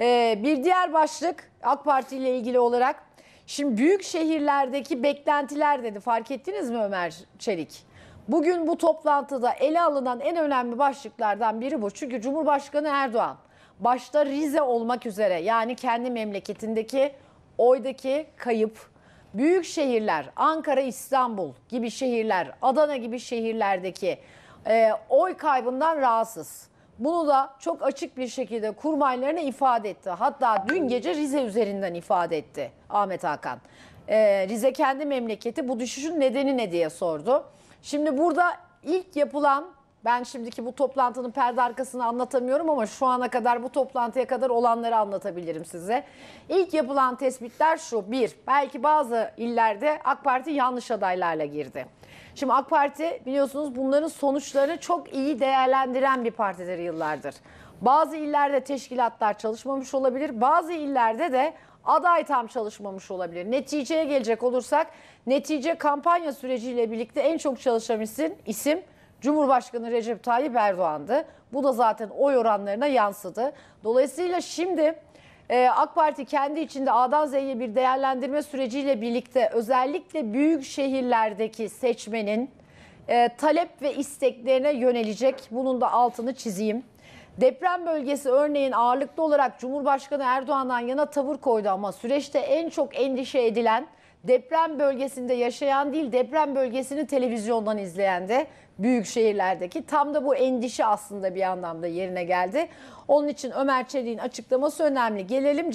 Ee, bir diğer başlık AK Parti ile ilgili olarak. Şimdi büyük şehirlerdeki beklentiler dedi. Fark ettiniz mi Ömer Çelik? Bugün bu toplantıda ele alınan en önemli başlıklardan biri bu. Çünkü Cumhurbaşkanı Erdoğan başta Rize olmak üzere yani kendi memleketindeki oydaki kayıp, büyük şehirler Ankara, İstanbul gibi şehirler, Adana gibi şehirlerdeki e, oy kaybından rahatsız. Bunu da çok açık bir şekilde kurmaylarına ifade etti. Hatta dün gece Rize üzerinden ifade etti Ahmet Hakan. Ee, Rize kendi memleketi bu düşüşün nedeni ne diye sordu. Şimdi burada ilk yapılan ben şimdiki bu toplantının perde arkasını anlatamıyorum ama şu ana kadar bu toplantıya kadar olanları anlatabilirim size. İlk yapılan tespitler şu. Bir, belki bazı illerde AK Parti yanlış adaylarla girdi. Şimdi AK Parti biliyorsunuz bunların sonuçlarını çok iyi değerlendiren bir partidir yıllardır. Bazı illerde teşkilatlar çalışmamış olabilir. Bazı illerde de aday tam çalışmamış olabilir. Neticeye gelecek olursak netice kampanya süreciyle birlikte en çok çalışan isim, isim Cumhurbaşkanı Recep Tayyip Erdoğan'dı. Bu da zaten oy oranlarına yansıdı. Dolayısıyla şimdi e, AK Parti kendi içinde A'dan Z'ye bir değerlendirme süreciyle birlikte özellikle büyük şehirlerdeki seçmenin e, talep ve isteklerine yönelecek. Bunun da altını çizeyim. Deprem bölgesi örneğin ağırlıklı olarak Cumhurbaşkanı Erdoğan'dan yana tavır koydu ama süreçte en çok endişe edilen deprem bölgesinde yaşayan değil deprem bölgesini televizyondan izleyen de büyük şehirlerdeki tam da bu endişe aslında bir anlamda yerine geldi. Onun için Ömer Çelik'in açıklaması önemli. Gelelim